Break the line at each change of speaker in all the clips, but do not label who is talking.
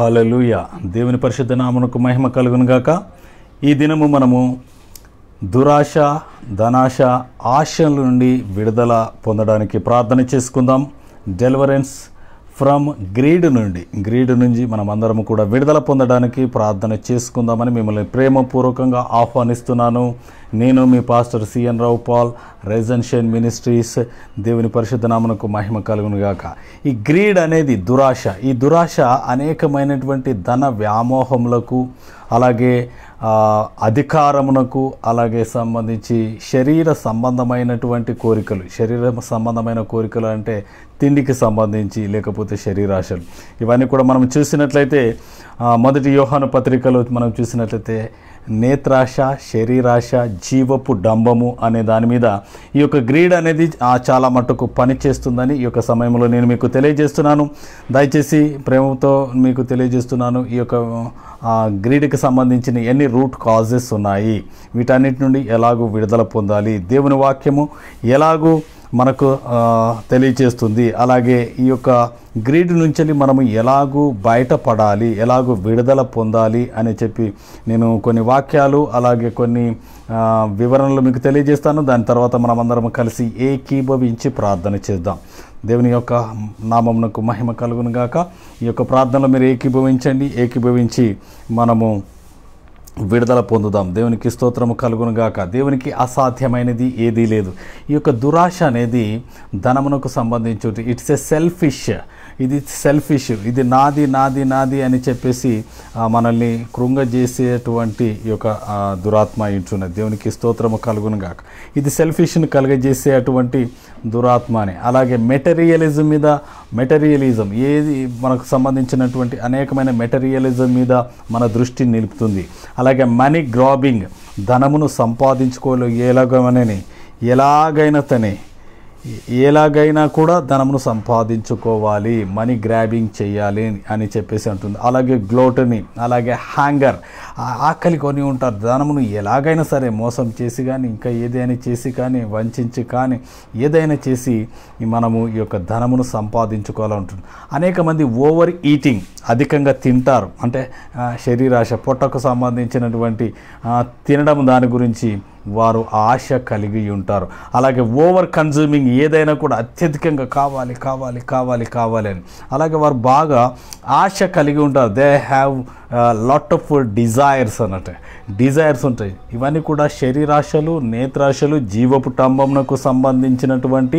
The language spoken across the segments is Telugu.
హలలుయ దేవుని పరిశుద్ధ నామనకు మహిమ కలుగునుగాక ఈ దినము మనము దురాశ ధనాశ ఆశల నుండి విడుదల పొందడానికి ప్రార్థన చేసుకుందాం డెలివరెన్స్ ఫ్రమ్ గ్రీడ్ నుండి గ్రీడ్ నుంచి మనం అందరం కూడా విడుదల పొందడానికి ప్రార్థన చేసుకుందామని మిమ్మల్ని ప్రేమపూర్వకంగా ఆహ్వానిస్తున్నాను నేను మీ pastor C N Rao Paul resurrection ministries దేవుని పరిశుద్ధ నామనకు మహిమ కలుగునుగాక ఈ గ్రీడ్ అనేది దురాశ ఈ దురాశ అనేకమైనటువంటి ధన వ్యామోహములకు అలాగే అధికారమునకు అలాగే సంబంధించి శరీర సంబంధమైనటువంటి కోరికలు శరీర సంబంధమైన కోరికలు అంటే తిండికి సంబంధించి లేకపోతే శరీరాశలు ఇవన్నీ కూడా మనం చూసినట్లయితే మొదటి యోహాను పత్రికలు మనం చూసినట్లయితే నేత్రాశ శరీరాశ జీవపు డంబము అనే దాని మీద ఈ యొక్క గ్రీడ్ అనేది చాలా మట్టుకు పనిచేస్తుందని ఈ యొక్క సమయంలో నేను మీకు తెలియజేస్తున్నాను దయచేసి ప్రేమతో మీకు తెలియజేస్తున్నాను ఈ యొక్క గ్రీడ్కి సంబంధించిన ఎన్ని రూట్ కాజెస్ ఉన్నాయి వీటన్నిటి నుండి ఎలాగూ విడుదల పొందాలి దేవుని వాక్యము ఎలాగూ మనకు తెలియచేస్తుంది అలాగే ఈ యొక్క గ్రీడ్ నుంచి మనము ఎలాగూ బయటపడాలి ఎలాగూ విడుదల పొందాలి అని చెప్పి నేను కొన్ని వాక్యాలు అలాగే కొన్ని వివరణలు మీకు తెలియజేస్తాను దాని తర్వాత మనమందరం కలిసి ఏకీభవించి ప్రార్థన చేద్దాం దేవుని యొక్క నామమునకు మహిమ కలుగునుగాక ఈ యొక్క ప్రార్థనలో మీరు ఏకీభవించండి ఏకీభవించి మనము విడుదల పొందుదాం దేవునికి స్తోత్రము కలుగునుగాక దేవునికి అసాధ్యమైనది ఏదీ లేదు ఈ యొక్క దురాశ అనేది ధనమునకు సంబంధించి ఇట్స్ ఎ సెల్ఫిష్ ఇది సెల్ఫిష్ ఇది నాది నాది నాది అని చెప్పేసి మనల్ని కృంగజేసేటువంటి ఈ యొక్క దురాత్మ ఇంటున్నది దేవునికి స్తోత్రము కలుగును గాక ఇది ఇష్యూని కలుగజేసే అటువంటి దురాత్మ అని అలాగే మెటీరియలిజం మీద మెటీరియలిజం ఏది మనకు సంబంధించినటువంటి అనేకమైన మెటీరియలిజం మీద మన దృష్టి నిలుపుతుంది అలాగే మనీ గ్రాబింగ్ ధనమును సంపాదించుకోలేలాగమనని ఎలాగైనా తనే ఎలాగైనా కూడా ధనమును సంపాదించుకోవాలి మనీ గ్రాబింగ్ చేయాలి అని చెప్పేసి అంటుంది అలాగే గ్లోటని అలాగే హ్యాంగర్ ఆకలి కొని ఉంటారు ధనమును ఎలాగైనా సరే మోసం చేసి కానీ ఇంకా ఏదైనా చేసి కానీ వంచి కానీ ఏదైనా చేసి మనము ఈ యొక్క ధనమును సంపాదించుకోవాలంటుంది అనేక మంది ఓవర్ ఈటింగ్ అధికంగా తింటారు అంటే శరీరాశ పొట్టకు సంబంధించినటువంటి తినడం దాని గురించి వారు ఆశ కలిగి ఉంటారు అలాగే ఓవర్ కన్జ్యూమింగ్ ఏదైనా కూడా అత్యధికంగా కావాలి కావాలి కావాలి కావాలి అని అలాగే వారు బాగా ఆశ కలిగి ఉంటారు they have lot of desires అన్నట్టు డిజైర్స్ ఉంటాయి ఇవన్నీ కూడా శరీరాశలు నేత్రాశలు టంబంకు సంబంధించినటువంటి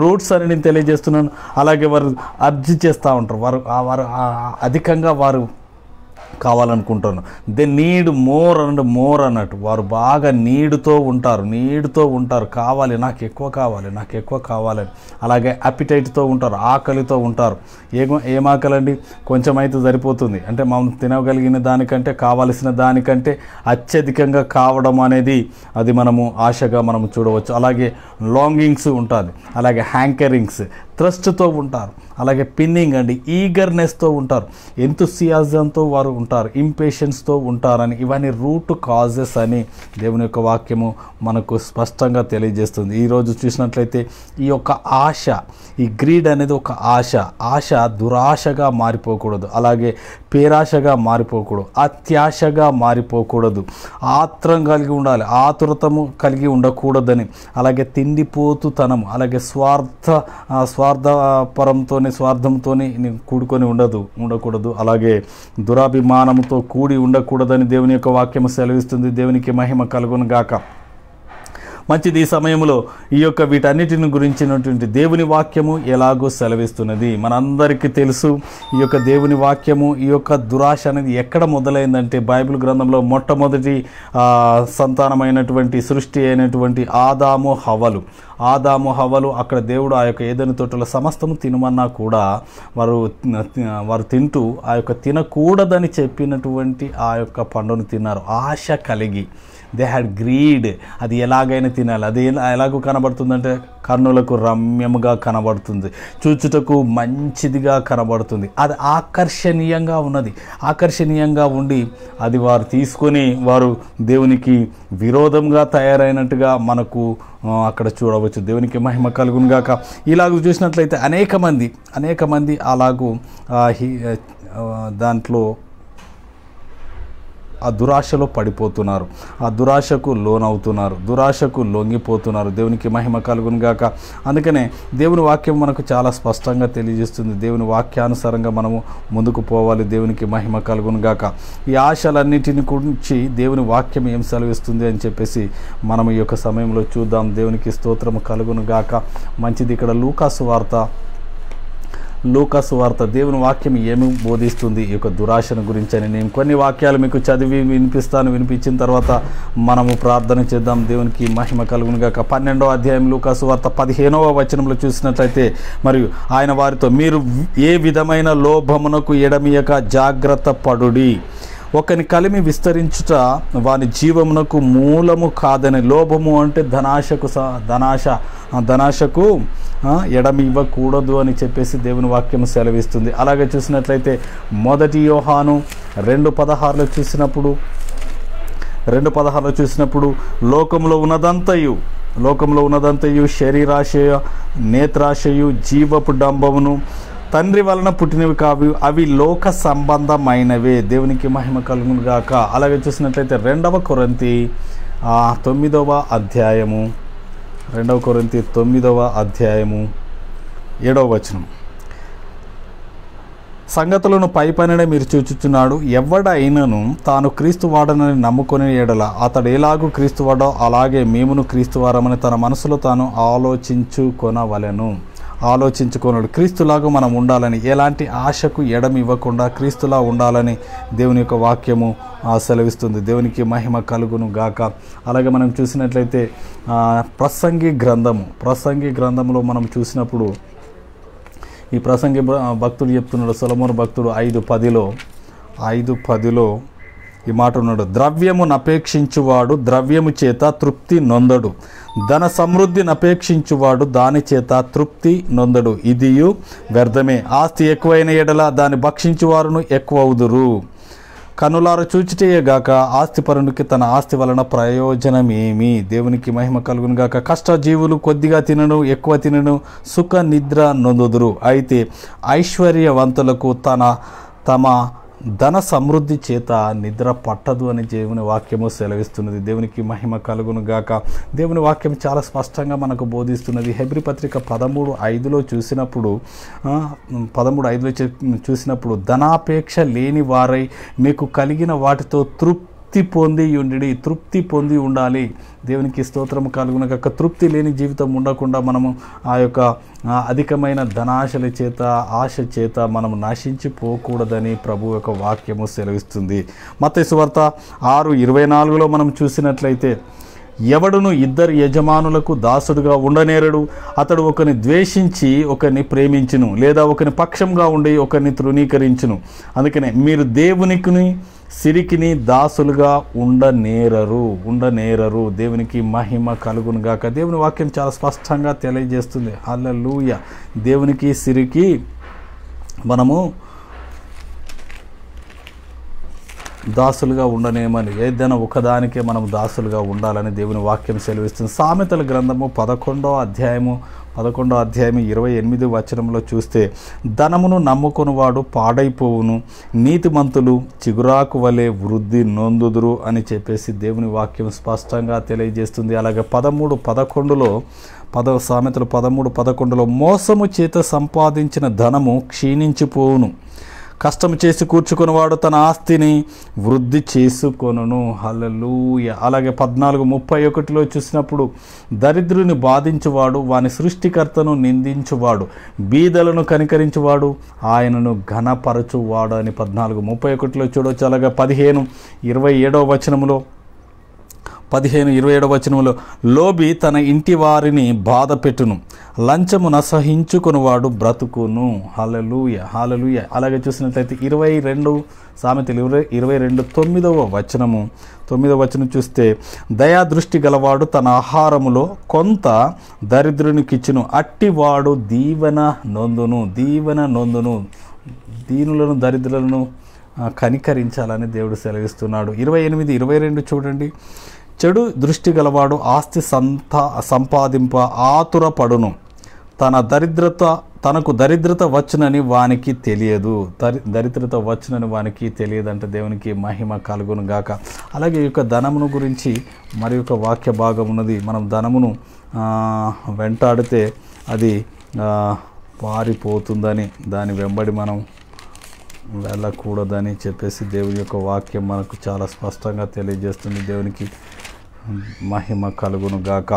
రూట్స్ అని నేను తెలియజేస్తున్నాను అలాగే వారు అర్జీ చేస్తూ ఉంటారు వారు వారు అధికంగా వారు కావాలనుకుంటాను they need more and more అన్నట్టు వారు బాగా నీడుతో ఉంటారు నీడుతో ఉంటారు కావాలి నాకు ఎక్కువ కావాలి నాకు ఎక్కువ కావాలని అలాగే అపిటైట్తో ఉంటారు ఆకలితో ఉంటారు ఏ ఏం ఆకలండి కొంచెం అయితే సరిపోతుంది అంటే మనం తినగలిగిన దానికంటే కావలసిన దానికంటే అత్యధికంగా కావడం అనేది అది మనము ఆశగా మనం చూడవచ్చు అలాగే లాంగింగ్స్ ఉంటుంది అలాగే హ్యాంకరింగ్స్ థ్రస్ట్తో ఉంటారు అలాగే పిన్నింగ్ అండి ఈగర్నెస్తో ఉంటారు ఎంతుసియాజంతో వారు ఉంటారు ఇంపేషెన్స్తో ఉంటారని ఇవన్నీ రూట్ కాజెస్ అని దేవుని యొక్క వాక్యము మనకు స్పష్టంగా తెలియజేస్తుంది ఈరోజు చూసినట్లయితే ఈ యొక్క ఆశ ఈ గ్రీడ్ అనేది ఒక ఆశ ఆశ దురాశగా మారిపోకూడదు అలాగే పేరాశగా మారిపోకూడదు అత్యాశగా మారిపోకూడదు ఆత్రం కలిగి ఉండాలి ఆతురతము కలిగి ఉండకూడదని అలాగే తిండిపోతుతనము అలాగే స్వార్థ స్వార్థపరంతో స్వార్థంతో కూడుకొని ఉండదు ఉండకూడదు అలాగే దురాభిమానంతో కూడి ఉండకూడదని దేవుని యొక్క వాక్యం సెలవిస్తుంది దేవునికి మహిమ కలుగునుగాక గాక మంచిది ఈ సమయంలో ఈ యొక్క వీటన్నిటిని గురించినటువంటి దేవుని వాక్యము ఎలాగో సెలవిస్తున్నది మనందరికీ తెలుసు ఈ యొక్క దేవుని వాక్యము ఈ యొక్క దురాశ అనేది ఎక్కడ మొదలైందంటే బైబిల్ గ్రంథంలో మొట్టమొదటి సంతానమైనటువంటి సృష్టి అయినటువంటి ఆదాము హవలు ఆదాము హవలు అక్కడ దేవుడు ఆ యొక్క ఏదైనా తోటలో సమస్తము తినమన్నా కూడా వారు వారు తింటూ ఆ యొక్క తినకూడదని చెప్పినటువంటి ఆ యొక్క పండును తిన్నారు ఆశ కలిగి దే హ్యాడ్ గ్రీడ్ అది ఎలాగైనా తినాలి అది ఎలాగో కనబడుతుందంటే కర్ణులకు రమ్యముగా కనబడుతుంది చూచుటకు మంచిదిగా కనబడుతుంది అది ఆకర్షణీయంగా ఉన్నది ఆకర్షణీయంగా ఉండి అది వారు తీసుకొని వారు దేవునికి విరోధంగా తయారైనట్టుగా మనకు అక్కడ చూడవచ్చు దేవునికి మహిమ కలుగును గాక ఇలాగ చూసినట్లయితే అనేక మంది అనేక మంది అలాగూ దాంట్లో ఆ దురాశలో పడిపోతున్నారు ఆ దురాశకు లోనవుతున్నారు దురాశకు లొంగిపోతున్నారు దేవునికి మహిమ కలుగును గాక అందుకనే దేవుని వాక్యం మనకు చాలా స్పష్టంగా తెలియజేస్తుంది దేవుని వాక్యానుసారంగా మనము ముందుకు పోవాలి దేవునికి మహిమ కలుగును గాక ఈ ఆశలన్నిటిని గురించి దేవుని వాక్యం ఏం సెలవిస్తుంది అని చెప్పేసి మనం ఈ యొక్క సమయంలో చూద్దాం దేవునికి స్తోత్రం కలుగును గాక మంచిది ఇక్కడ లూకాసు వార్త లూకస్ వార్త దేవుని వాక్యం ఏమి బోధిస్తుంది ఈ యొక్క దురాశను అని నేను కొన్ని వాక్యాలు మీకు చదివి వినిపిస్తాను వినిపించిన తర్వాత మనము ప్రార్థన చేద్దాం దేవునికి మహిమ గాక పన్నెండవ అధ్యాయం లూకాసు వార్త పదిహేనవ వచనంలో చూసినట్లయితే మరియు ఆయన వారితో మీరు ఏ విధమైన లోభమునకు ఎడమియక జాగ్రత్త పడుడి ఒకని కలిమి విస్తరించుట వాని జీవమునకు మూలము కాదని లోభము అంటే ధనాశకు ధనాశ ధనాశకు ఎడమివ్వకూడదు అని చెప్పేసి దేవుని వాక్యం సెలవిస్తుంది అలాగే చూసినట్లయితే మొదటి యోహాను రెండు పదహారులో చూసినప్పుడు రెండు పదహారులో చూసినప్పుడు లోకంలో ఉన్నదంతయు లోకంలో ఉన్నదంతయు శరీరాశయ నేత్రాశయు జీవపు డంబమును తండ్రి వలన పుట్టినవి కావి అవి లోక సంబంధమైనవే దేవునికి మహిమ గాక అలాగే చూసినట్లయితే రెండవ కొరంతి తొమ్మిదవ అధ్యాయము రెండవ కొరంతి తొమ్మిదవ అధ్యాయము ఏడవ వచనం సంగతులను పై పనినే మీరు చూచుచున్నాడు ఎవడైనను తాను క్రీస్తు వాడనని నమ్ముకుని ఎడల అతడు ఎలాగూ క్రీస్తు వాడో అలాగే మేమును క్రీస్తు వారమని తన మనసులో తాను ఆలోచించుకొనవలెను ఆలోచించుకోనుడు క్రీస్తులాగా మనం ఉండాలని ఎలాంటి ఆశకు ఎడం ఇవ్వకుండా క్రీస్తులా ఉండాలని దేవుని యొక్క వాక్యము సెలవిస్తుంది దేవునికి మహిమ కలుగును గాక అలాగే మనం చూసినట్లయితే ప్రసంగి గ్రంథము ప్రసంగి గ్రంథంలో మనం చూసినప్పుడు ఈ ప్రసంగి భక్తుడు చెప్తున్నాడు సొలమూరు భక్తుడు ఐదు పదిలో ఐదు పదిలో ఈ మాట ఉన్నాడు ద్రవ్యమును అపేక్షించువాడు ద్రవ్యము చేత తృప్తి నొందడు ధన సమృద్ధిని అపేక్షించువాడు దాని చేత తృప్తి నొందడు ఇది వ్యర్థమే ఆస్తి ఎక్కువైన ఎడల దాన్ని భక్షించువారును ఎక్కువవుదురు కనులారు చూచిటేయగాక ఆస్తిపరునికి తన ఆస్తి వలన ప్రయోజనం ఏమి దేవునికి మహిమ కలుగునుగాక కష్టజీవులు కొద్దిగా తినను ఎక్కువ తినను సుఖ నిద్ర నొందుదురు అయితే ఐశ్వర్యవంతులకు తన తమ ధన సమృద్ధి చేత నిద్ర పట్టదు అని దేవుని వాక్యము సెలవిస్తున్నది దేవునికి మహిమ కలుగును గాక దేవుని వాక్యం చాలా స్పష్టంగా మనకు బోధిస్తున్నది హెబ్రి పత్రిక పదమూడు ఐదులో చూసినప్పుడు పదమూడు ఐదులో చూసినప్పుడు ధనాపేక్ష లేని వారై మీకు కలిగిన వాటితో తృప్తి తృప్తి పొంది ఉండి తృప్తి పొంది ఉండాలి దేవునికి స్తోత్రం కలుగున తృప్తి లేని జీవితం ఉండకుండా మనము ఆ యొక్క అధికమైన ధనాశల చేత ఆశ చేత మనం నశించిపోకూడదని ప్రభు యొక్క వాక్యము సెలవిస్తుంది మత వార్త ఆరు ఇరవై నాలుగులో మనం చూసినట్లయితే ఎవడును ఇద్దరు యజమానులకు దాసుడుగా ఉండనేరడు అతడు ఒకని ద్వేషించి ఒకరిని ప్రేమించును లేదా ఒకని పక్షంగా ఉండి ఒకరిని తృణీకరించును అందుకనే మీరు దేవునికిని సిరికిని దాసులుగా ఉండనేరరు ఉండనేరరు దేవునికి మహిమ కలుగును గాక దేవుని వాక్యం చాలా స్పష్టంగా తెలియజేస్తుంది అల్లలుయ దేవునికి సిరికి మనము దాసులుగా ఉండనేమని ఏదైనా ఒకదానికే మనం దాసులుగా ఉండాలని దేవుని వాక్యం సెలవిస్తుంది సామెతల గ్రంథము పదకొండో అధ్యాయము పదకొండో అధ్యాయం ఇరవై ఎనిమిది వచనంలో చూస్తే ధనమును నమ్ముకునివాడు పాడైపోవును నీతిమంతులు చిగురాకు వలె వృద్ధి నొందుదురు అని చెప్పేసి దేవుని వాక్యం స్పష్టంగా తెలియజేస్తుంది అలాగే పదమూడు పదకొండులో పద సామెతలు పదమూడు పదకొండులో మోసము చేత సంపాదించిన ధనము క్షీణించిపోవును కష్టం చేసి కూర్చుకున్నవాడు తన ఆస్తిని వృద్ధి చేసుకొనను హలలు అలాగే పద్నాలుగు ముప్పై ఒకటిలో చూసినప్పుడు దరిద్రుని బాధించువాడు వాని సృష్టికర్తను నిందించువాడు బీదలను కనికరించువాడు ఆయనను ఘనపరచువాడు అని పద్నాలుగు ముప్పై ఒకటిలో చూడవచ్చు అలాగే పదిహేను ఇరవై ఏడవ వచనంలో పదిహేను ఇరవై ఏడవ వచనంలో లోబి తన ఇంటి వారిని బాధ పెట్టును లంచము నసహించుకునివాడు బ్రతుకును హలలుయ హలలుయ అలాగే చూసినట్లయితే ఇరవై రెండు సామెతలు ఇరవై ఇరవై రెండు తొమ్మిదవ వచనము తొమ్మిదవ వచనం చూస్తే దయాదృష్టి గలవాడు తన ఆహారములో కొంత దరిద్రునికిచ్చును అట్టివాడు దీవెన నొందును దీవెన నొందును దీనులను దరిద్రులను కనికరించాలని దేవుడు సెలవిస్తున్నాడు ఇరవై ఎనిమిది ఇరవై రెండు చూడండి చెడు దృష్టి గలవాడు ఆస్తి సంత సంపాదింప ఆతురపడును తన దరిద్రత తనకు దరిద్రత వచ్చునని వానికి తెలియదు దరి దరిద్రత వచ్చునని వానికి తెలియదంటే దేవునికి మహిమ కలుగును గాక అలాగే ఈ యొక్క ధనమును గురించి మరి యొక్క వాక్య భాగం ఉన్నది మనం ధనమును వెంటాడితే అది పారిపోతుందని దాని వెంబడి మనం వెళ్ళకూడదని చెప్పేసి దేవుని యొక్క వాక్యం మనకు చాలా స్పష్టంగా తెలియజేస్తుంది దేవునికి మహిమ కలుగును కలుగునుగాక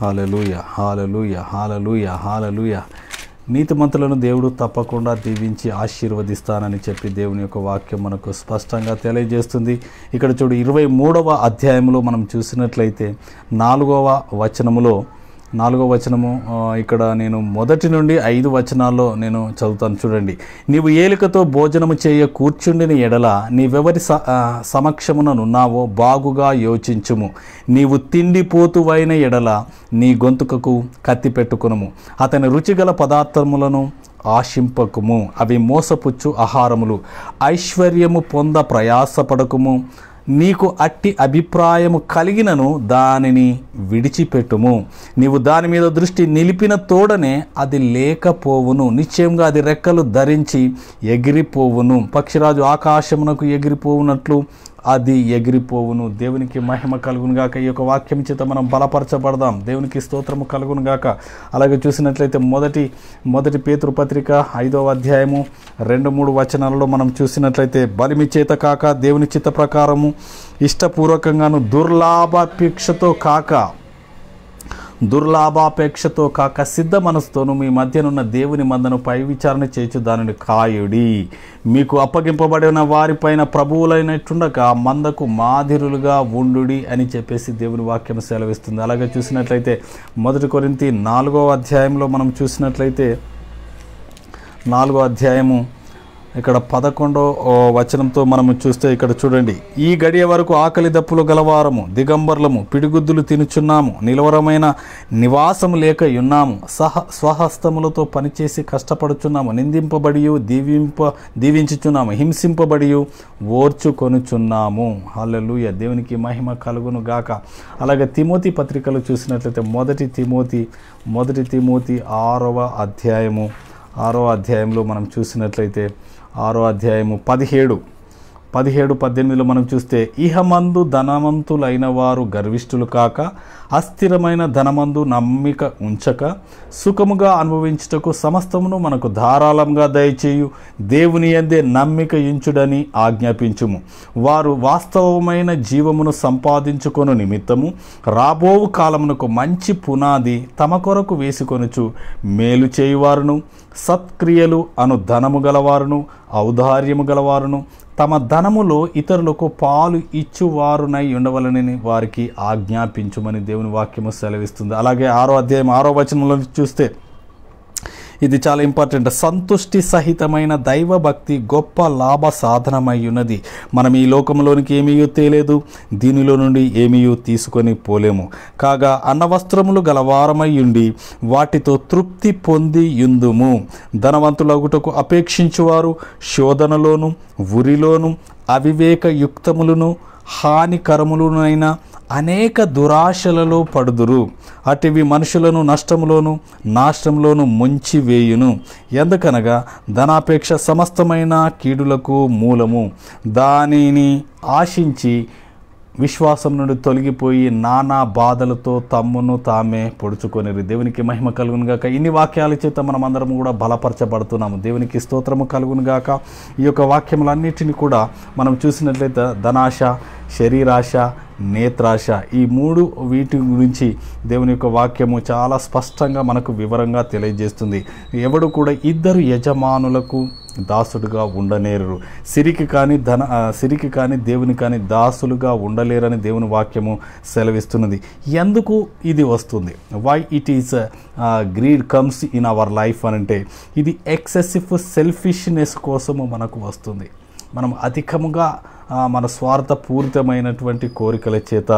హాలలుయ హాలలుయ హాలలుయ హాలలుయ నీతిమంతులను దేవుడు తప్పకుండా దీవించి ఆశీర్వదిస్తానని చెప్పి దేవుని యొక్క వాక్యం మనకు స్పష్టంగా తెలియజేస్తుంది ఇక్కడ చూడు ఇరవై మూడవ అధ్యాయంలో మనం చూసినట్లయితే నాలుగవ వచనములో నాలుగో వచనము ఇక్కడ నేను మొదటి నుండి ఐదు వచనాల్లో నేను చదువుతాను చూడండి నీవు ఏలికతో భోజనము చేయ కూర్చుండిన ఎడల నీవెవరి సమక్షముననున్నావో బాగుగా యోచించుము నీవు తిండిపోతువైన ఎడల నీ గొంతుకకు కత్తి పెట్టుకునము అతని రుచిగల పదార్థములను ఆశింపకుము అవి మోసపుచ్చు ఆహారములు ఐశ్వర్యము పొంద ప్రయాసపడకుము నీకు అట్టి అభిప్రాయము కలిగినను దానిని విడిచిపెట్టుము నీవు దాని మీద దృష్టి నిలిపిన తోడనే అది లేకపోవును నిశ్చయంగా అది రెక్కలు ధరించి ఎగిరిపోవును పక్షిరాజు ఆకాశమునకు ఎగిరిపోవునట్లు అది ఎగిరిపోవును దేవునికి మహిమ కలుగునుగాక ఈ యొక్క వాక్యం చేత మనం బలపరచబడదాం దేవునికి స్తోత్రము కలుగునుగాక అలాగే చూసినట్లయితే మొదటి మొదటి పేతృపత్రిక ఐదవ అధ్యాయము రెండు మూడు వచనాలలో మనం చూసినట్లయితే బలిమి చేత కాక దేవుని చిత్త ప్రకారము ఇష్టపూర్వకంగాను దుర్లాభాపేక్షతో కాక దుర్లాభాపేక్షతో కాక సిద్ధ మనసుతోనూ మీ మధ్యనున్న దేవుని మందను పై విచారణ చేసి దానిని కాయుడి మీకు అప్పగింపబడిన వారిపైన ప్రభువులైనట్టుండక మందకు మాదిరులుగా ఉండుడి అని చెప్పేసి దేవుని వాక్యం సెలవిస్తుంది అలాగే చూసినట్లయితే మొదటి కొరింతి నాలుగో అధ్యాయంలో మనం చూసినట్లయితే నాలుగో అధ్యాయము ఇక్కడ పదకొండో వచనంతో మనము చూస్తే ఇక్కడ చూడండి ఈ గడియ వరకు ఆకలి దప్పులు గలవారము దిగంబర్లము పిడిగుద్దులు తినుచున్నాము నిలవరమైన నివాసము లేక ఉన్నాము సహ స్వహస్తములతో పనిచేసి కష్టపడుచున్నాము నిందింపబడి దీవింప దీవించుచున్నాము హింసింపబడి ఓర్చుకొనుచున్నాము హల్లెలూయ దేవునికి మహిమ కలుగును గాక అలాగే తిమోతి పత్రికలు చూసినట్లయితే మొదటి తిమోతి మొదటి తిమోతి ఆరవ అధ్యాయము ఆరో అధ్యాయంలో మనం చూసినట్లయితే ఆరో అధ్యాయము పదిహేడు పదిహేడు పద్దెనిమిదిలో మనం చూస్తే ఇహమందు ధనవంతులైన వారు గర్విష్ఠులు కాక అస్థిరమైన ధనమందు నమ్మిక ఉంచక సుఖముగా అనుభవించుటకు సమస్తమును మనకు ధారాళంగా దయచేయు దేవుని అందే నమ్మిక ఇంచుడని ఆజ్ఞాపించుము వారు వాస్తవమైన జీవమును సంపాదించుకొను నిమిత్తము రాబోవు కాలమునకు మంచి పునాది తమ కొరకు వేసుకొనుచు మేలు చేయువారును సత్క్రియలు అను ధనము గలవారును ఔదార్యము గలవారును తమ ధనములో ఇతరులకు పాలు ఇచ్చువారునై ఉండవలని వారికి ఆజ్ఞాపించుమని దేవుని వాక్యము సెలవిస్తుంది అలాగే ఆరో అధ్యాయం ఆరో వచనంలో చూస్తే ఇది చాలా ఇంపార్టెంట్ సంతుష్టి సహితమైన దైవభక్తి గొప్ప లాభ సాధనమై ఉన్నది మనం ఈ లోకంలోనికి ఏమీ తేలేదు దీనిలో నుండి ఏమీ తీసుకొని పోలేము కాగా అన్నవస్త్రములు గలవారమై ఉండి వాటితో తృప్తి పొంది యుందుము ధనవంతులగుటకు అపేక్షించువారు శోధనలోను ఉరిలోను అవివేకయుక్తములను హానికరములునైనా అనేక దురాశలలో పడుదురు అటివి మనుషులను నష్టంలోను నాశనంలోను వేయును ఎందుకనగా ధనాపేక్ష సమస్తమైన కీడులకు మూలము దానిని ఆశించి విశ్వాసం నుండి తొలగిపోయి నానా బాధలతో తమ్మును తామే పొడుచుకొనిరు దేవునికి మహిమ కలుగునుగాక ఇన్ని వాక్యాల చేత మనం అందరం కూడా బలపరచబడుతున్నాము దేవునికి స్తోత్రము కలుగునుగాక ఈ యొక్క వాక్యములన్నిటిని కూడా మనం చూసినట్లయితే ధనాశ శరీరాశ నేత్రాశ ఈ మూడు వీటి గురించి దేవుని యొక్క వాక్యము చాలా స్పష్టంగా మనకు వివరంగా తెలియజేస్తుంది ఎవడు కూడా ఇద్దరు యజమానులకు దాసుడుగా ఉండలేరు సిరికి కానీ ధన సిరికి కానీ దేవుని కానీ దాసులుగా ఉండలేరని దేవుని వాక్యము సెలవిస్తున్నది ఎందుకు ఇది వస్తుంది why it is greed comes in our life అని అంటే ఇది ఎక్సెసివ్ సెల్ఫిష్నెస్ కోసము మనకు వస్తుంది మనం అధికముగా మన స్వార్థపూరితమైనటువంటి కోరికల చేత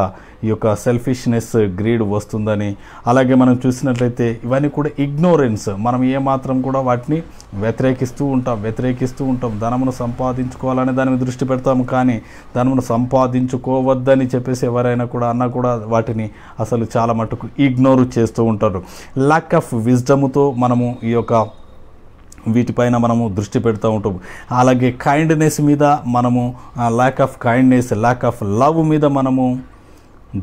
ఈ యొక్క సెల్ఫిష్నెస్ గ్రీడ్ వస్తుందని అలాగే మనం చూసినట్లయితే ఇవన్నీ కూడా ఇగ్నోరెన్స్ మనం ఏమాత్రం కూడా వాటిని వ్యతిరేకిస్తూ ఉంటాం వ్యతిరేకిస్తూ ఉంటాం ధనమును సంపాదించుకోవాలని దాని మీద దృష్టి పెడతాము కానీ ధనమును సంపాదించుకోవద్దని చెప్పేసి ఎవరైనా కూడా అన్నా కూడా వాటిని అసలు చాలా మటుకు ఇగ్నోర్ చేస్తూ ఉంటారు ల్యాక్ ఆఫ్ విజ్డమ్తో మనము ఈ యొక్క వీటిపైన మనము దృష్టి పెడుతూ ఉంటాం అలాగే కైండ్నెస్ మీద మనము lack of kindness lack of love మీద మనము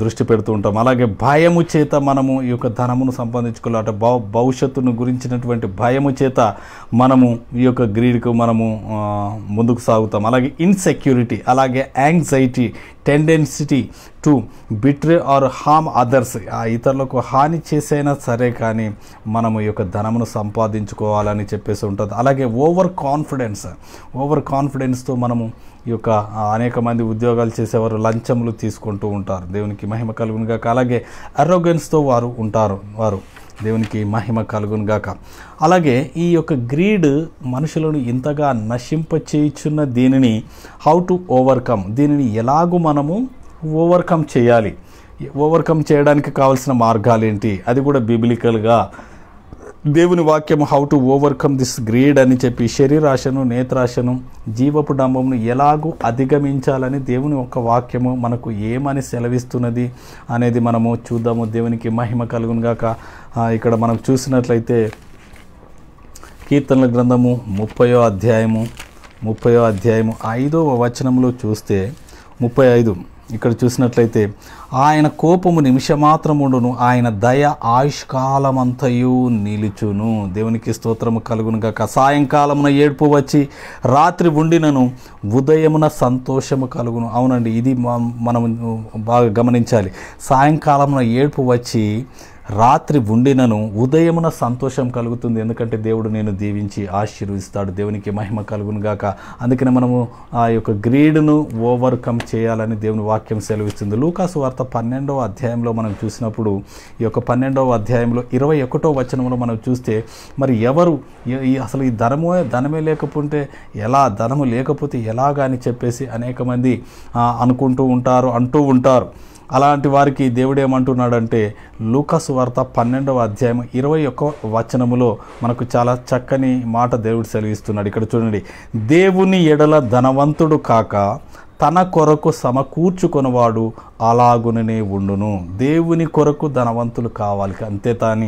దృష్టి పెడుతూ ఉంటాం అలాగే భయము చేత మనము ఈ యొక్క ధనమును సంపాదించుకోవాలి అంటే భవ భవిష్యత్తును గురించినటువంటి భయము చేత మనము ఈ యొక్క గ్రీడ్కు మనము ముందుకు సాగుతాం అలాగే ఇన్సెక్యూరిటీ అలాగే anxiety tendency to betray or harm others ఆ ఇతరులకు హాని చేసైనా సరే కానీ మనము ఈ యొక్క ధనమును సంపాదించుకోవాలని చెప్పేసి ఉంటుంది అలాగే ఓవర్ కాన్ఫిడెన్స్ ఓవర్ కాన్ఫిడెన్స్తో మనము ఈ యొక్క అనేక మంది ఉద్యోగాలు చేసేవారు లంచములు తీసుకుంటూ ఉంటారు దేవునికి మహిమ కలుగునుగాక అలాగే అరోగెన్స్తో వారు ఉంటారు వారు దేవునికి మహిమ కలుగును గాక అలాగే ఈ యొక్క గ్రీడ్ మనుషులను ఇంతగా నశింప దీనిని హౌ టు ఓవర్కమ్ దీనిని ఎలాగూ మనము ఓవర్కమ్ చేయాలి ఓవర్కమ్ చేయడానికి కావాల్సిన మార్గాలు ఏంటి అది కూడా బిబిలికల్గా దేవుని వాక్యము how to overcome this greed అని చెప్పి శరీరాశను నేత్రాశను జీవపు డంబంను ఎలాగూ అధిగమించాలని దేవుని యొక్క వాక్యము మనకు ఏమని సెలవిస్తున్నది అనేది మనము చూద్దాము దేవునికి మహిమ కలుగునుగాక ఇక్కడ మనం చూసినట్లయితే కీర్తనల గ్రంథము ముప్పయో అధ్యాయము ముప్పయో అధ్యాయము ఐదో వచనంలో చూస్తే ముప్పై ఐదు ఇక్కడ చూసినట్లయితే ఆయన కోపము ఉండును ఆయన దయ ఆయుష్కాలమంతయు నిలుచును దేవునికి స్తోత్రము కలుగునుగాక సాయంకాలమున ఏడుపు వచ్చి రాత్రి ఉండినను ఉదయమున సంతోషము కలుగును అవునండి ఇది మనం బాగా గమనించాలి సాయంకాలమున ఏడుపు వచ్చి రాత్రి ఉండినను ఉదయమున సంతోషం కలుగుతుంది ఎందుకంటే దేవుడు నేను దీవించి ఆశీర్వదిస్తాడు దేవునికి మహిమ కలుగును గాక అందుకనే మనము ఆ యొక్క గ్రీడ్ను ఓవర్కమ్ చేయాలని దేవుని వాక్యం సెలవిస్తుంది లూకాసు వార్త పన్నెండవ అధ్యాయంలో మనం చూసినప్పుడు ఈ యొక్క పన్నెండవ అధ్యాయంలో ఇరవై ఒకటో వచనంలో మనం చూస్తే మరి ఎవరు అసలు ఈ ధనము ధనమే లేకపోతే ఎలా ధనము లేకపోతే ఎలాగా అని చెప్పేసి అనేక మంది అనుకుంటూ ఉంటారు అంటూ ఉంటారు అలాంటి వారికి దేవుడు ఏమంటున్నాడంటే లూకస్ వార్త పన్నెండవ అధ్యాయం ఇరవై ఒక్క వచనములో మనకు చాలా చక్కని మాట దేవుడు సెలవిస్తున్నాడు ఇక్కడ చూడండి దేవుని ఎడల ధనవంతుడు కాక తన కొరకు సమకూర్చుకునివాడు అలాగుననే ఉండును దేవుని కొరకు ధనవంతులు కావాలి అంతే తాని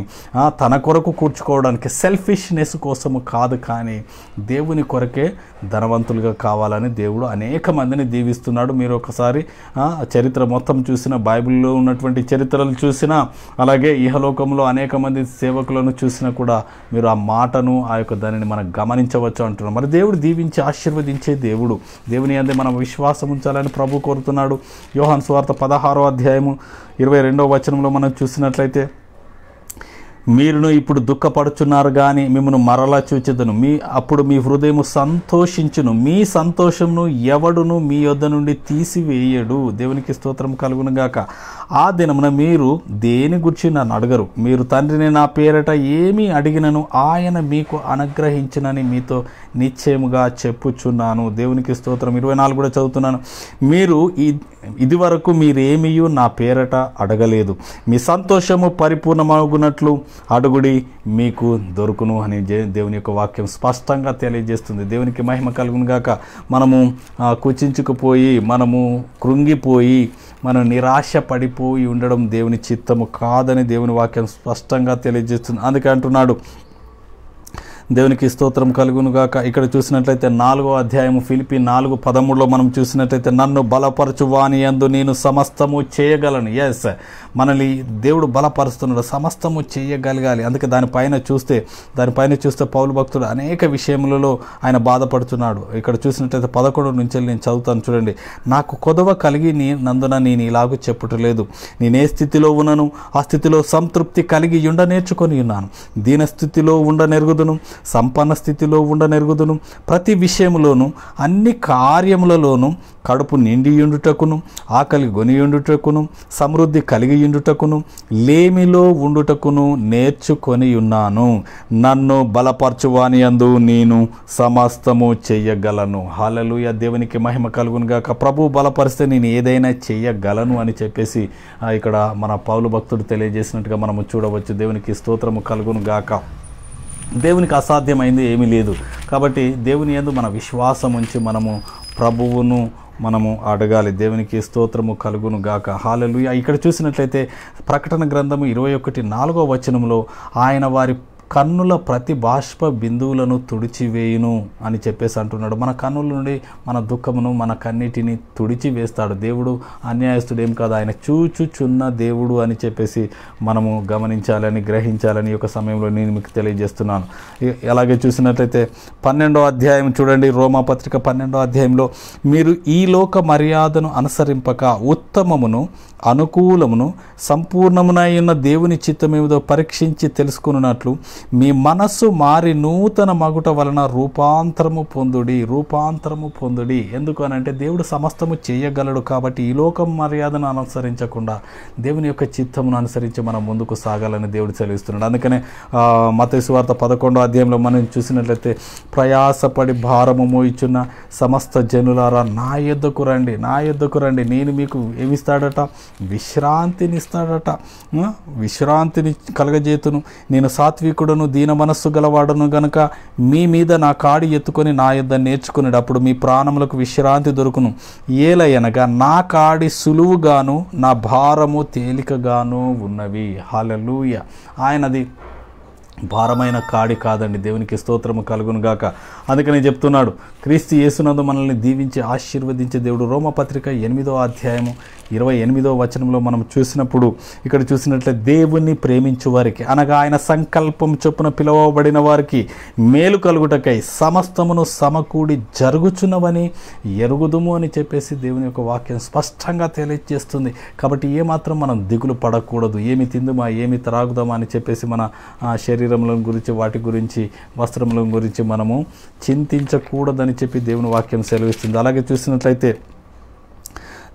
తన కొరకు కూర్చుకోవడానికి సెల్ఫిష్నెస్ కోసము కాదు కానీ దేవుని కొరకే ధనవంతులుగా కావాలని దేవుడు అనేక మందిని దీవిస్తున్నాడు మీరు ఒకసారి చరిత్ర మొత్తం చూసిన బైబిల్లో ఉన్నటువంటి చరిత్రలు చూసినా అలాగే ఇహలోకంలో అనేక మంది సేవకులను చూసినా కూడా మీరు ఆ మాటను ఆ యొక్క దానిని మనం గమనించవచ్చు అంటున్నాం మరి దేవుడు దీవించి ఆశీర్వదించే దేవుడు దేవుని అందే మనం విశ్వాసం విశ్వాసం ఉంచాలని ప్రభు కోరుతున్నాడు యోహాన్ సువార్త పదహారో అధ్యాయము ఇరవై రెండవ వచనంలో మనం చూసినట్లయితే మీరును ఇప్పుడు దుఃఖపడుచున్నారు కానీ మిమ్మను మరలా చూచెదను మీ అప్పుడు మీ హృదయము సంతోషించును మీ సంతోషమును ఎవడును మీ యొద్ద నుండి తీసివేయడు దేవునికి స్తోత్రం కలుగునుగాక ఆ దినమున మీరు దేని గురించి నన్ను అడగరు మీరు తండ్రిని నా పేరట ఏమి అడిగినను ఆయన మీకు అనుగ్రహించినని మీతో నిశ్చయముగా చెప్పుచున్నాను దేవునికి స్తోత్రం ఇరవై నాలుగు కూడా చదువుతున్నాను మీరు ఇది వరకు మీరేమీ నా పేరట అడగలేదు మీ సంతోషము పరిపూర్ణమగునట్లు అడుగుడి మీకు దొరుకును అని దేవుని యొక్క వాక్యం స్పష్టంగా తెలియజేస్తుంది దేవునికి మహిమ గాక మనము కుచించుకుపోయి మనము కృంగిపోయి మనం నిరాశ పడిపోయి ఉండడం దేవుని చిత్తము కాదని దేవుని వాక్యం స్పష్టంగా తెలియజేస్తుంది అందుకే అంటున్నాడు దేవునికి స్తోత్రం గాక ఇక్కడ చూసినట్లయితే నాలుగో అధ్యాయము ఫిలిపి నాలుగు పదమూడులో మనం చూసినట్లయితే నన్ను బలపరచువాని అందు నేను సమస్తము చేయగలను ఎస్ మనల్ని దేవుడు బలపరుస్తున్నాడు సమస్తము చేయగలగాలి అందుకే దానిపైన చూస్తే దానిపైన చూస్తే పౌలు భక్తుడు అనేక విషయములలో ఆయన బాధపడుతున్నాడు ఇక్కడ చూసినట్లయితే పదకొండు నుంచి నేను చదువుతాను చూడండి నాకు కొదవ కలిగి నీ నందున నేను ఇలాగూ చెప్పుటలేదు నేనే స్థితిలో ఉన్నాను ఆ స్థితిలో సంతృప్తి కలిగి ఉండ నేర్చుకొని ఉన్నాను దీన స్థితిలో ఉండ నెరుగుదును సంపన్న స్థితిలో ఉండనెరుగుదును ప్రతి విషయంలోనూ అన్ని కార్యములలోనూ కడుపు నిండియుండుటకును ఆకలి గొనియుండుటకును సమృద్ధి కలిగియుండుటకును లేమిలో ఉండుటకును నేర్చుకొని ఉన్నాను నన్ను బలపరచువాని అందు నేను సమస్తము చేయగలను హాలలుయ దేవునికి మహిమ కలుగును గాక ప్రభు బలపరిస్తే నేను ఏదైనా చేయగలను అని చెప్పేసి ఇక్కడ మన పౌలు భక్తుడు తెలియజేసినట్టుగా మనము చూడవచ్చు దేవునికి స్తోత్రము కలుగును గాక దేవునికి అసాధ్యమైంది ఏమీ లేదు కాబట్టి దేవుని ఎందు మన విశ్వాసం ఉంచి మనము ప్రభువును మనము అడగాలి దేవునికి స్తోత్రము కలుగును గాక హాలలు ఇక్కడ చూసినట్లయితే ప్రకటన గ్రంథము ఇరవై ఒకటి నాలుగో వచనంలో ఆయన వారి కన్నుల ప్రతి బాష్ప బిందువులను తుడిచివేయును అని చెప్పేసి అంటున్నాడు మన కన్నుల నుండి మన దుఃఖమును మన కన్నిటిని తుడిచివేస్తాడు దేవుడు అన్యాయస్తుడు ఏం కాదు ఆయన చూచుచున్న దేవుడు అని చెప్పేసి మనము గమనించాలని గ్రహించాలని యొక్క సమయంలో నేను మీకు తెలియజేస్తున్నాను ఎలాగే చూసినట్లయితే పన్నెండో అధ్యాయం చూడండి రోమాపత్రిక పన్నెండో అధ్యాయంలో మీరు ఈ లోక మర్యాదను అనుసరింపక ఉత్తమమును అనుకూలమును సంపూర్ణమునై ఉన్న దేవుని చిత్తమేమిదో పరీక్షించి తెలుసుకున్నట్లు మీ మనస్సు మారి నూతన మగుట వలన రూపాంతరము పొందుడి రూపాంతరము పొందుడి ఎందుకు దేవుడు సమస్తము చేయగలడు కాబట్టి ఈ లోకం మర్యాదను అనుసరించకుండా దేవుని యొక్క చిత్తమును అనుసరించి మనం ముందుకు సాగాలని దేవుడు చెల్లిస్తున్నాడు అందుకనే మత వార్త పదకొండో అధ్యాయంలో మనం చూసినట్లయితే ప్రయాసపడి భారము మోయిచున్న సమస్త జనులారా నా యొద్దకు రండి నా యొద్దకు రండి నేను మీకు ఏమిస్తాడట విశ్రాంతినిస్తాడట విశ్రాంతిని కలగజేతును నేను సాత్వికుడు వివేకుడును దీన మనస్సు గలవాడును గనుక మీ మీద నా కాడి ఎత్తుకొని నా యుద్ధ నేర్చుకునేటప్పుడు మీ ప్రాణములకు విశ్రాంతి దొరుకును ఏలయనగా నా కాడి సులువుగాను నా భారము తేలికగాను ఉన్నవి హాలూయ ఆయనది భారమైన కాడి కాదండి దేవునికి స్తోత్రము కలుగును గాక అందుకని చెప్తున్నాడు క్రీస్తు యేసునందు మనల్ని దీవించి ఆశీర్వదించే దేవుడు రోమపత్రిక ఎనిమిదో అధ్యాయము ఇరవై ఎనిమిదో వచనంలో మనం చూసినప్పుడు ఇక్కడ చూసినట్లయితే దేవుణ్ణి ప్రేమించు వారికి అనగా ఆయన సంకల్పం చొప్పున పిలువబడిన వారికి మేలు కలుగుటకై సమస్తమును సమకూడి జరుగుచున్నవని ఎరుగుదుము అని చెప్పేసి దేవుని యొక్క వాక్యం స్పష్టంగా తెలియజేస్తుంది కాబట్టి ఏమాత్రం మనం దిగులు పడకూడదు ఏమి తిందుమా ఏమి త్రాగుదామా అని చెప్పేసి మన శరీరంలో గురించి వాటి గురించి వస్త్రముల గురించి మనము చింతించకూడదని చెప్పి దేవుని వాక్యం సెలవిస్తుంది అలాగే చూసినట్లయితే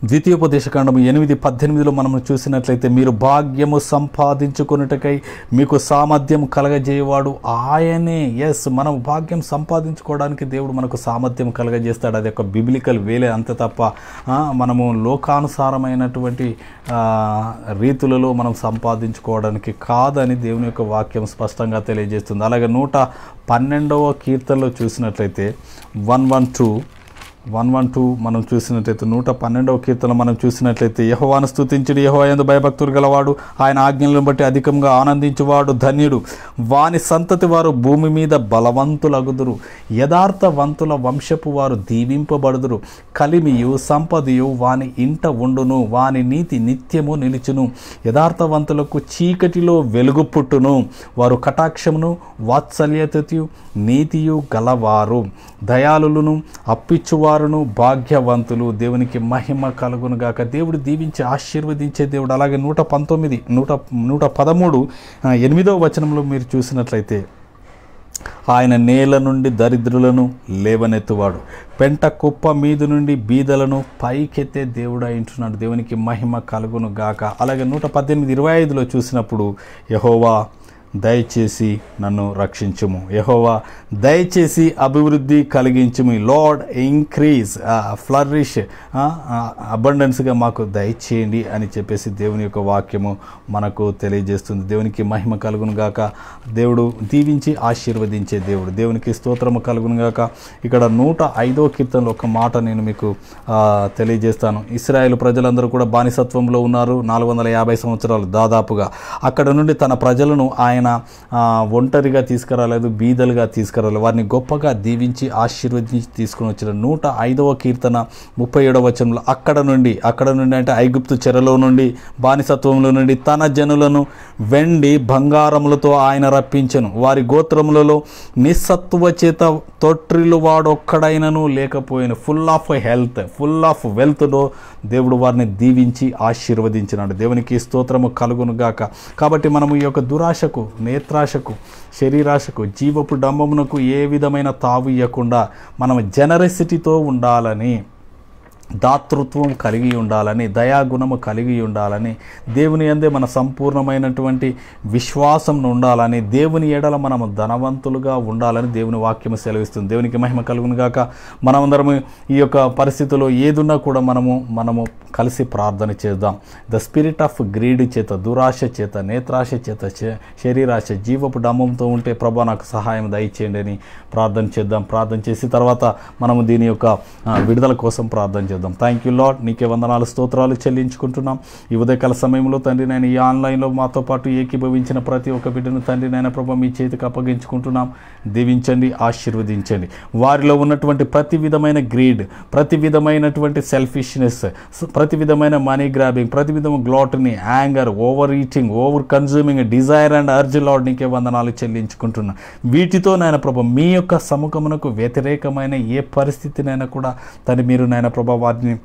ద్వితీయోపదేశకాండము ఎనిమిది పద్దెనిమిదిలో మనం చూసినట్లయితే మీరు భాగ్యము సంపాదించుకున్నటకై మీకు సామర్థ్యం కలగజేయవాడు ఆయనే ఎస్ మనం భాగ్యం సంపాదించుకోవడానికి దేవుడు మనకు సామర్థ్యం కలగజేస్తాడు అది ఒక బిబ్లికల్ వేలే అంత తప్ప మనము లోకానుసారమైనటువంటి రీతులలో మనం సంపాదించుకోవడానికి కాదని దేవుని యొక్క వాక్యం స్పష్టంగా తెలియజేస్తుంది అలాగే నూట పన్నెండవ కీర్తనలో చూసినట్లయితే one one two one one two మనం చూసినట్లయితే నూట పన్నెండవ కీర్తన మనం చూసినట్లయితే యహోవాను స్థుతించడు యహో ఎందు భయభక్తులు గలవాడు ఆయన ఆజ్ఞలను బట్టి అధికంగా ఆనందించువాడు ధన్యుడు వాని సంతతి వారు భూమి మీద బలవంతులగుదురు యథార్థవంతుల వంశపు వారు దీవింపబడుదురు కలిమియు సంపదయు వాని ఇంట ఉండును వాని నీతి నిత్యము నిలుచును యథార్థవంతులకు చీకటిలో వెలుగు పుట్టును వారు కటాక్షమును వాత్సల్యతయు నీతియు గలవారు దయాలులను అప్పిచ్చువారును భాగ్యవంతులు దేవునికి మహిమ కలుగునుగాక దేవుడు దీవించి ఆశీర్వదించే దేవుడు అలాగే నూట పంతొమ్మిది నూట నూట పదమూడు ఎనిమిదవ వచనంలో మీరు చూసినట్లయితే ఆయన నేల నుండి దరిద్రులను లేవనెత్తువాడు పెంట కుప్ప మీద నుండి బీదలను పైకెత్తే దేవుడు అయింటున్నాడు దేవునికి మహిమ కలుగును గాక అలాగే నూట పద్దెనిమిది ఇరవై ఐదులో చూసినప్పుడు యహోవా దయచేసి నన్ను రక్షించము యహోవా దయచేసి అభివృద్ధి కలిగించము లార్డ్ ఇంక్రీజ్ ఫ్లరిష్ అబండెన్స్గా మాకు దయచేయండి అని చెప్పేసి దేవుని యొక్క వాక్యము మనకు తెలియజేస్తుంది దేవునికి మహిమ కలుగును గాక దేవుడు దీవించి ఆశీర్వదించే దేవుడు దేవునికి స్తోత్రము కలుగును గాక ఇక్కడ నూట ఐదో కీర్తనలో ఒక మాట నేను మీకు తెలియజేస్తాను ఇస్రాయేల్ ప్రజలందరూ కూడా బానిసత్వంలో ఉన్నారు నాలుగు వందల యాభై సంవత్సరాలు దాదాపుగా అక్కడ నుండి తన ప్రజలను ఆయన ఆయన ఒంటరిగా తీసుకురాలేదు బీదలుగా తీసుకురాలేదు వారిని గొప్పగా దీవించి ఆశీర్వదించి తీసుకుని వచ్చిన నూట ఐదవ కీర్తన ముప్పై ఏడవ వచనంలో అక్కడ నుండి అక్కడ నుండి అంటే ఐగుప్తు చెరలో నుండి బానిసత్వంలో నుండి తన జనులను వెండి బంగారములతో ఆయన రప్పించను వారి గోత్రములలో నిస్సత్వ చేత తొట్రిలు వాడొక్కడైనను లేకపోయిన full of health full of వెల్త్లో దేవుడు వారిని దీవించి ఆశీర్వదించినాడు దేవునికి స్తోత్రము కలుగునుగాక కాబట్టి మనము ఈ యొక్క దురాశకు నేత్రాశకు శరీరాశకు జీవపు డంబమునకు ఏ విధమైన తావు ఇవ్వకుండా మనం జనరసిటీతో ఉండాలని దాతృత్వం కలిగి ఉండాలని దయాగుణము కలిగి ఉండాలని దేవుని అందే మన సంపూర్ణమైనటువంటి విశ్వాసం ఉండాలని దేవుని ఎడల మనము ధనవంతులుగా ఉండాలని దేవుని వాక్యము సెలవిస్తుంది దేవునికి మహిమ కలుగును గాక మనమందరము ఈ యొక్క పరిస్థితిలో ఏదున్నా కూడా మనము మనము కలిసి ప్రార్థన చేద్దాం ద స్పిరిట్ ఆఫ్ గ్రీడ్ చేత దురాశ చేత నేత్రాశ చేత శరీరాశ జీవపు డమ్మంతో ఉంటే ప్రభా నాకు సహాయం దయచేయండి అని ప్రార్థన చేద్దాం ప్రార్థన చేసి తర్వాత మనము దీని యొక్క విడుదల కోసం ప్రార్థన చేద్దాం చేద్దాం థ్యాంక్ యూ లాడ్ నీకే వందనాలు స్తోత్రాలు చెల్లించుకుంటున్నాం ఈ ఉదయకాల సమయంలో తండ్రి నేను ఈ ఆన్లైన్లో మాతో పాటు ఏకీభవించిన ప్రతి ఒక్క బిడ్డను తండ్రి నాయన ప్రభ మీ చేతికి అప్పగించుకుంటున్నాం దీవించండి ఆశీర్వదించండి వారిలో ఉన్నటువంటి ప్రతి విధమైన గ్రీడ్ ప్రతి విధమైనటువంటి సెల్ఫిష్నెస్ ప్రతి విధమైన మనీ గ్రాబింగ్ ప్రతి విధమైన gluttony anger over eating over consuming desire and urge lord నీకే వందనాలు చెల్లించుకుంటున్నాం వీటితో నాయన ప్రభా మీ యొక్క సముఖమునకు వ్యతిరేకమైన ఏ పరిస్థితినైనా కూడా తను మీరు నాయన ప్రభా వారిని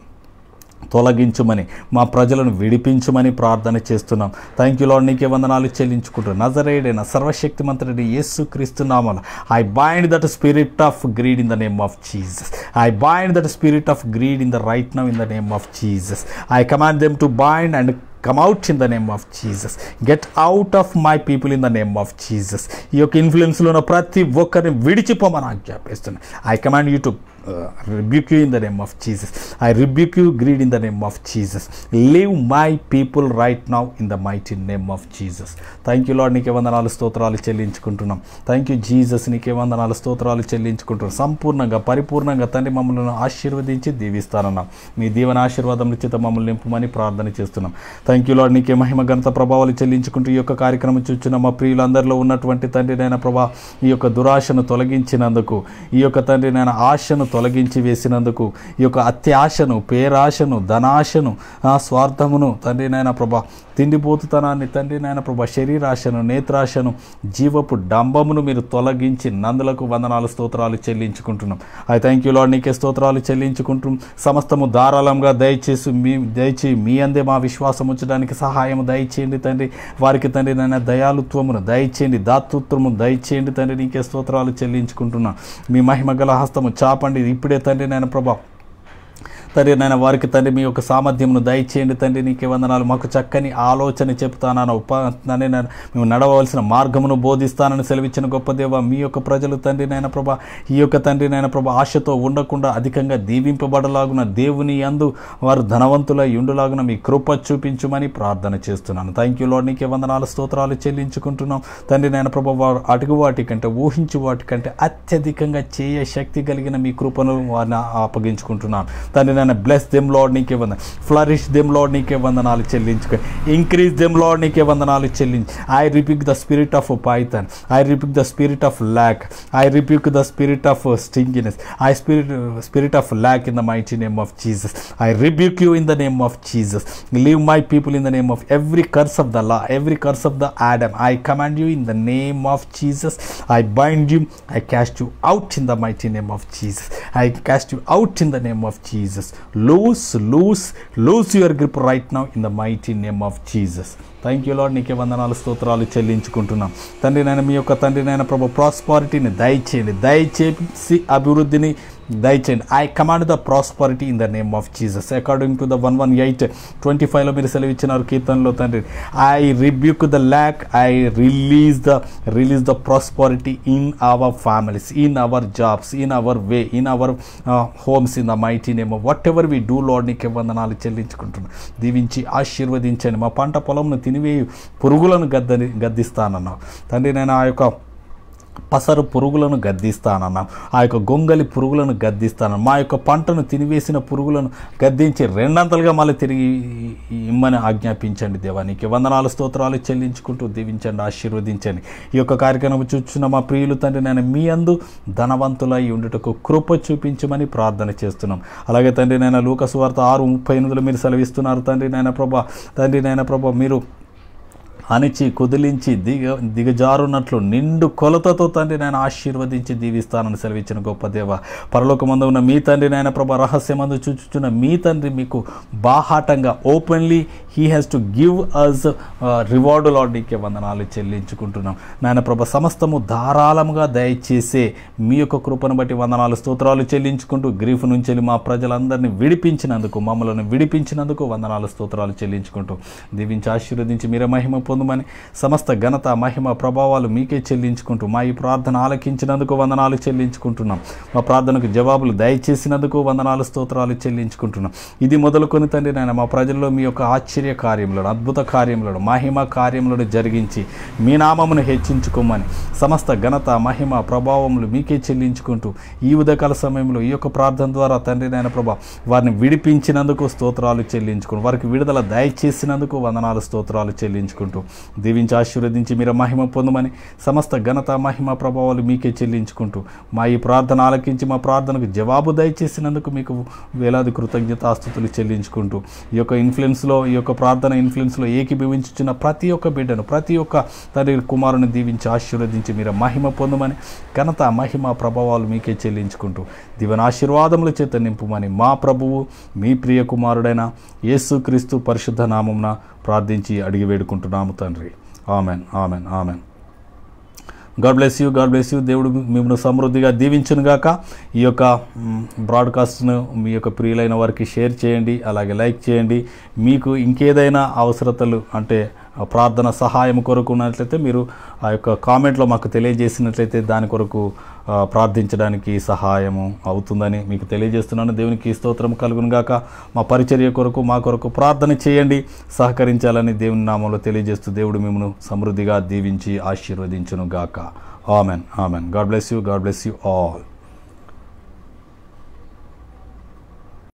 తొలగించమని మా ప్రజలను విడిపించమని ప్రార్థన చేస్తున్నాం థ్యాంక్ యూ లో నీకే వందనాలు చెల్లించుకుంటూ నజరేడైన మంత్రుడి యేసు క్రీస్తునామాలు I bind that spirit of greed in the name of Jesus I bind that spirit of greed in the right now in the name of Jesus I command them to bind and come out in the name of Jesus get out of my people in the name of Jesus ఈ యొక్క ఇన్ఫ్లుయెన్స్లో ఉన్న ప్రతి ఒక్కరిని విడిచిపోమని ఆజ్ఞాపిస్తున్నాను I command you to Uh, rebuke you the the of of I I rebuke you, greed, in the name of Jesus. Leave my people right now in the mighty name of Jesus. Thank you lord నీకే వందనాలు స్తోత్రాలు చెల్లించుకుంటున్నాం థ్యాంక్ యూ జీసస్ నీకే వందనాలు స్తోత్రాలు చెల్లించుకుంటున్నాం సంపూర్ణంగా పరిపూర్ణంగా తండ్రి మమ్మల్ని ఆశీర్వదించి దీవిస్తానన్నాం మీ దీవెన ఆశీర్వాదం చేత మమ్మల్ని నింపమని ప్రార్థన చేస్తున్నాం థ్యాంక్ యూ లాడ్ నీకే మహిమ ఘనత ప్రభావాలు చెల్లించుకుంటూ ఈ యొక్క కార్యక్రమం చూస్తున్న మా ప్రియులందరిలో ఉన్నటువంటి తండ్రి నాయన ప్రభా ఈ యొక్క దురాశను తొలగించినందుకు ఈ యొక్క తండ్రి నాయన ఆశను తొలగించి వేసినందుకు ఈ యొక్క అత్యాశను పేరాశను ధనాశను స్వార్థమును తండ్రి నాయన ప్రభా తిండిపోతుతనాన్ని తండ్రి నాయన ప్రభా శరీరాశను నేత్రాశను జీవపు డంబమును మీరు తొలగించి నందులకు వందనాలు స్తోత్రాలు చెల్లించుకుంటున్నాం ఐ థ్యాంక్ యూ లాడ్ నీకే స్తోత్రాలు చెల్లించుకుంటున్నాం సమస్తము ధారాళంగా దయచేసి మీ దయచేసి మీ అందే మా విశ్వాసం ఉంచడానికి సహాయం దయచేయండి తండ్రి వారికి తండ్రి నాయన దయాలుత్వమును దయచేయండి దాతృత్వము దయచేయండి తండ్రి నీకే స్తోత్రాలు చెల్లించుకుంటున్నాం మీ మహిమ హస్తము చాపండి ఇప్పుడే తండ్రి నాయన ప్రభా తండ్రి నాయన వారికి తండ్రి మీ యొక్క సామర్థ్యంను దయచేయండి తండ్రి నీకే వందనాలు మాకు చక్కని ఆలోచన చెప్తాను ఉప తండ్రి మేము నడవలసిన మార్గమును బోధిస్తానని సెలవిచ్చిన గొప్ప దేవ మీ యొక్క ప్రజలు తండ్రి నాయన ప్రభ ఈ యొక్క తండ్రి నాయన ప్రభ ఆశతో ఉండకుండా అధికంగా దీవింపబడలాగున దేవుని యందు వారు ధనవంతులై ఉండులాగున మీ కృప చూపించమని ప్రార్థన చేస్తున్నాను థ్యాంక్ యూ లోడ్ నీకే వందనాలు స్తోత్రాలు చెల్లించుకుంటున్నాం తండ్రి నాయన ప్రభ వారు అడుగు వాటికంటే ఊహించు వాటికంటే అత్యధికంగా చేయ శక్తి కలిగిన మీ కృపను వారిని అప్పగించుకుంటున్నాను తండ్రి bless them, Lord Nikavan. Flourish them, Lord Nikavan, the Nali Increase them, Lord Nikavan, the Nali I rebuke the spirit of Python. I rebuke the spirit of lack. I rebuke the spirit of uh, stinginess. I spirit uh, spirit of lack in the mighty name of Jesus. I rebuke you in the name of Jesus. Leave my people in the name of every curse of the law, every curse of the Adam. I command you in the name of Jesus. I bind you. I cast you out in the mighty name of Jesus. I cast you out in the name of Jesus. Jesus. Loose, loose, loose your grip right now in the mighty name of Jesus. Thank you lord నీకే వందనాలు స్తోత్రాలు చెల్లించుకుంటున్నాం తండ్రి నాయన మీ యొక్క తండ్రి నాయన ప్రభు ప్రాస్పారిటీని దయచేయండి దయచేసి అభివృద్ధిని దయచేయండి I command the prosperity in the name of Jesus according to the one one eight twenty ఫైవ్లో మీరు సెలవిచ్చినారు కీర్తనలో తండ్రి I rebuke the lack I release the release the prosperity in our families in our jobs in our way in our homes in the mighty name whatever we do lord నీకే వందనాలు చెల్లించుకుంటున్నాం దీవించి ఆశీర్వదించండి మా పంట పొలంను తినివే పురుగులను గద్దని గద్దిస్తానన్నావు తండ్రి నేను ఆ యొక్క పసరు పురుగులను గద్దిస్తానన్నా ఆ యొక్క గొంగలి పురుగులను గద్దిస్తాను మా యొక్క పంటను తినివేసిన పురుగులను గద్దించి రెండంతలుగా మళ్ళీ తిరిగి ఇమ్మని ఆజ్ఞాపించండి దేవానికి వందనాలు స్తోత్రాలు చెల్లించుకుంటూ దీవించండి ఆశీర్వదించండి ఈ యొక్క కార్యక్రమం చూచున్న మా ప్రియులు తండ్రి నేను మీ అందు ధనవంతులై ఉండుటకు కృప చూపించమని ప్రార్థన చేస్తున్నాం అలాగే తండ్రి నేను వార్త ఆరు ముప్పై ఎనిమిదిలో మీరు సెలవిస్తున్నారు తండ్రి నాయన ప్రభా తండ్రి నాయన ప్రభా మీరు అణిచి కుదిలించి దిగ దిగజారున్నట్లు నిండు కొలతతో తండ్రి నేను ఆశీర్వదించి దీవిస్తానని సెలవిచ్చిన గొప్ప దేవ పరలోకమందు ఉన్న మీ తండ్రి నాయన ప్రభ మందు చూచుచున్న మీ తండ్రి మీకు బాహాటంగా openly he has to give us reward lord నీకే వందనాలు చెల్లించుకుంటున్నాం నాయన ప్రభ సమస్తము ధారాళముగా దయచేసే మీ యొక్క కృపను బట్టి వందనాలు స్తోత్రాలు చెల్లించుకుంటూ గ్రీఫ్ నుంచి మా ప్రజలందరినీ విడిపించినందుకు మమ్మల్ని విడిపించినందుకు వందనాలు స్తోత్రాలు చెల్లించుకుంటూ దీవించి ఆశీర్వదించి మీరే మహిమ పొందమని సమస్త ఘనత మహిమ ప్రభావాలు మీకే చెల్లించుకుంటూ మా ఈ ప్రార్థన ఆలకించినందుకు వందనాలు చెల్లించుకుంటున్నాం మా ప్రార్థనకు జవాబులు దయచేసినందుకు వందనాలు స్తోత్రాలు చెల్లించుకుంటున్నాం ఇది మొదలుకొని తండ్రి నాయన మా ప్రజల్లో మీ యొక్క ఆశ్చర్య కార్యములను అద్భుత కార్యములను మహిమ కార్యములను జరిగించి మీ నామమును హెచ్చించుకోమని సమస్త ఘనత మహిమ ప్రభావములు మీకే చెల్లించుకుంటూ ఈ ఉదయకాల సమయంలో ఈ యొక్క ప్రార్థన ద్వారా తండ్రి నాయన ప్రభా వారిని విడిపించినందుకు స్తోత్రాలు చెల్లించుకుంటూ వారికి విడుదల దయచేసినందుకు వందనాలు స్తోత్రాలు చెల్లించుకుంటూ దీవించి ఆశీర్వదించి మీరు మహిమ పొందమని సమస్త ఘనత మహిమ ప్రభావాలు మీకే చెల్లించుకుంటూ మా ఈ ప్రార్థన ఆలకించి మా ప్రార్థనకు జవాబు దయచేసినందుకు మీకు వేలాది కృతజ్ఞత ఆస్తుతులు చెల్లించుకుంటూ ఈ యొక్క ఇన్ఫ్లుయెన్స్లో ఈ యొక్క ప్రార్థన ఇన్ఫ్లుయెన్స్లో ఏకీభవించుచున్న ప్రతి ఒక్క బిడ్డను ప్రతి ఒక్క తండ్రి కుమారుని దీవించి ఆశీర్వదించి మీరు మహిమ పొందమని ఘనత మహిమ ప్రభావాలు మీకే చెల్లించుకుంటూ దివన ఆశీర్వాదముల చేత నింపుమని మా ప్రభువు మీ ప్రియ కుమారుడైన క్రీస్తు పరిశుద్ధ నామంన ప్రార్థించి అడిగి వేడుకుంటున్నాము తండ్రి amen amen amen God bless you God bless you దేవుడు మిమ్మల్ని సమృద్ధిగా దీవించునుగాక ఈ యొక్క బ్రాడ్కాస్ట్ను మీ యొక్క ప్రియులైన వారికి షేర్ చేయండి అలాగే లైక్ చేయండి మీకు ఇంకేదైనా అవసరతలు అంటే ప్రార్థన సహాయం కొరకు ఉన్నట్లయితే మీరు ఆ యొక్క కామెంట్లో మాకు తెలియజేసినట్లయితే దాని కొరకు ప్రార్థించడానికి సహాయము అవుతుందని మీకు తెలియజేస్తున్నాను దేవునికి స్తోత్రం కలుగునుగాక మా పరిచర్య కొరకు మా కొరకు ప్రార్థన చేయండి సహకరించాలని దేవుని నామంలో తెలియజేస్తూ దేవుడు మిమ్మల్ని సమృద్ధిగా దీవించి ఆశీర్వదించును గాక amen amen God bless you God bless you all